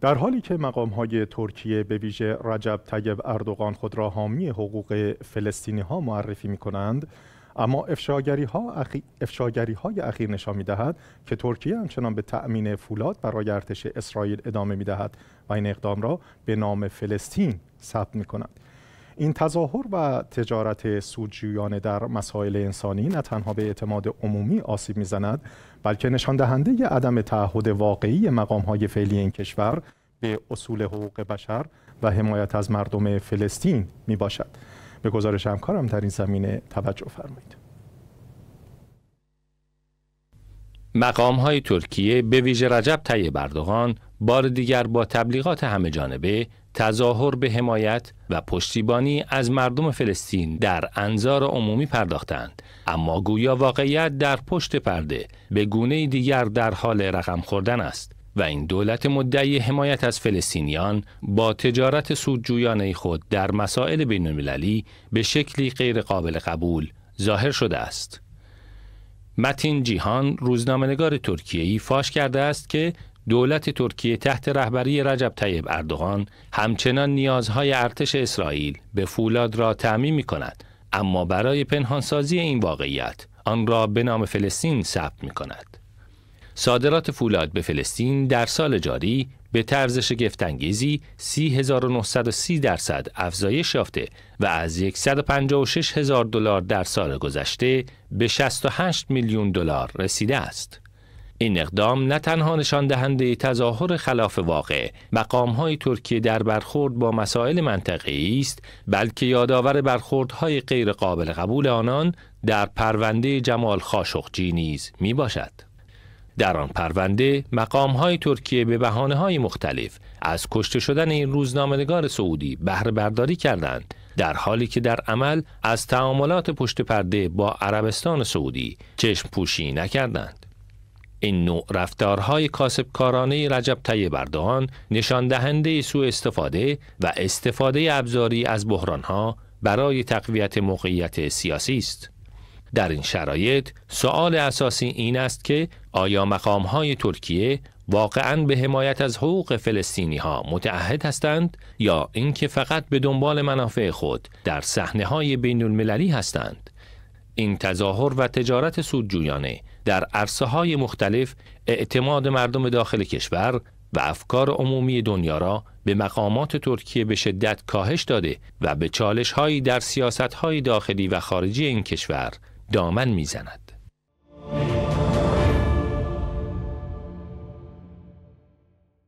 در حالی که های ترکیه به ویژه رجب طیب اردوغان خود را حامی حقوق فلسطینی ها معرفی می کنند اما افشاگری, ها افشاگری های اخیر نشان می دهد که ترکیه همچنان به تأمین فولاد برای ارتش اسرائیل ادامه می دهد و این اقدام را به نام فلسطین ثبت می کند این تظاهر و تجارت سودجویانه در مسائل انسانی نه تنها به اعتماد عمومی آسیب میزند بلکه نشان دهنده عدم تعهد واقعی مقام های فعلی این کشور به اصول حقوق بشر و حمایت از مردم فلسطین می باشد به گزارش همکارم در این زمینه توجه فرمایید مقام های ترکیه به ویژه رجب طیب بردوغان بار دیگر با تبلیغات همه جانبه تظاهر به حمایت و پشتیبانی از مردم فلسطین در انظار عمومی پرداختند اما گویا واقعیت در پشت پرده به گونه دیگر در حال رقم خوردن است و این دولت مدعی حمایت از فلسطینیان با تجارت سودجویانه خود در مسائل بین المللی به شکلی غیرقابل قبول ظاهر شده است متین جیهان روزنامهنگار ای فاش کرده است که دولت ترکیه تحت رهبری رجب طیب اردوغان همچنان نیازهای ارتش اسرائیل به فولاد را تعمین می کند اما برای پنهانسازی این واقعیت آن را به نام فلسطین ثبت می کند. صادرات فولاد به فلسطین در سال جاری به طرز شگفتانگیزی 30930 درصد افزایش یافته و از 156 هزار دلار در سال گذشته به 68 میلیون دلار رسیده است. این اقدام نه تنها نشان دهنده تظاهر خلاف واقع مقامهای ترکیه در برخورد با مسائل منطقه‌ای است بلکه یادآور برخوردهای غیرقابل قبول آنان در پرونده جمال خاشقجی نیز می باشد. در آن پرونده مقام های ترکیه به بحانه های مختلف از کشته شدن این روزنامه‌نگار سعودی بهره برداری کردند در حالی که در عمل از تعاملات پشت پرده با عربستان سعودی چشم پوشی نکردند. این نوع رفتارهای کاسبکارانه رجب طیب بردهان نشان دهنده سوء استفاده و استفاده ابزاری از بحرانها برای تقویت موقعیت سیاسی است. در این شرایط سوال اساسی این است که آیا های ترکیه واقعا به حمایت از حقوق فلسطینی ها متعهد هستند یا اینکه فقط به دنبال منافع خود در صحنه های بین المللی هستند این تظاهر و تجارت سودجویانه در عرصه های مختلف اعتماد مردم داخل کشور و افکار عمومی دنیا را به مقامات ترکیه به شدت کاهش داده و به چالش هایی در سیاست های داخلی و خارجی این کشور دامن میزند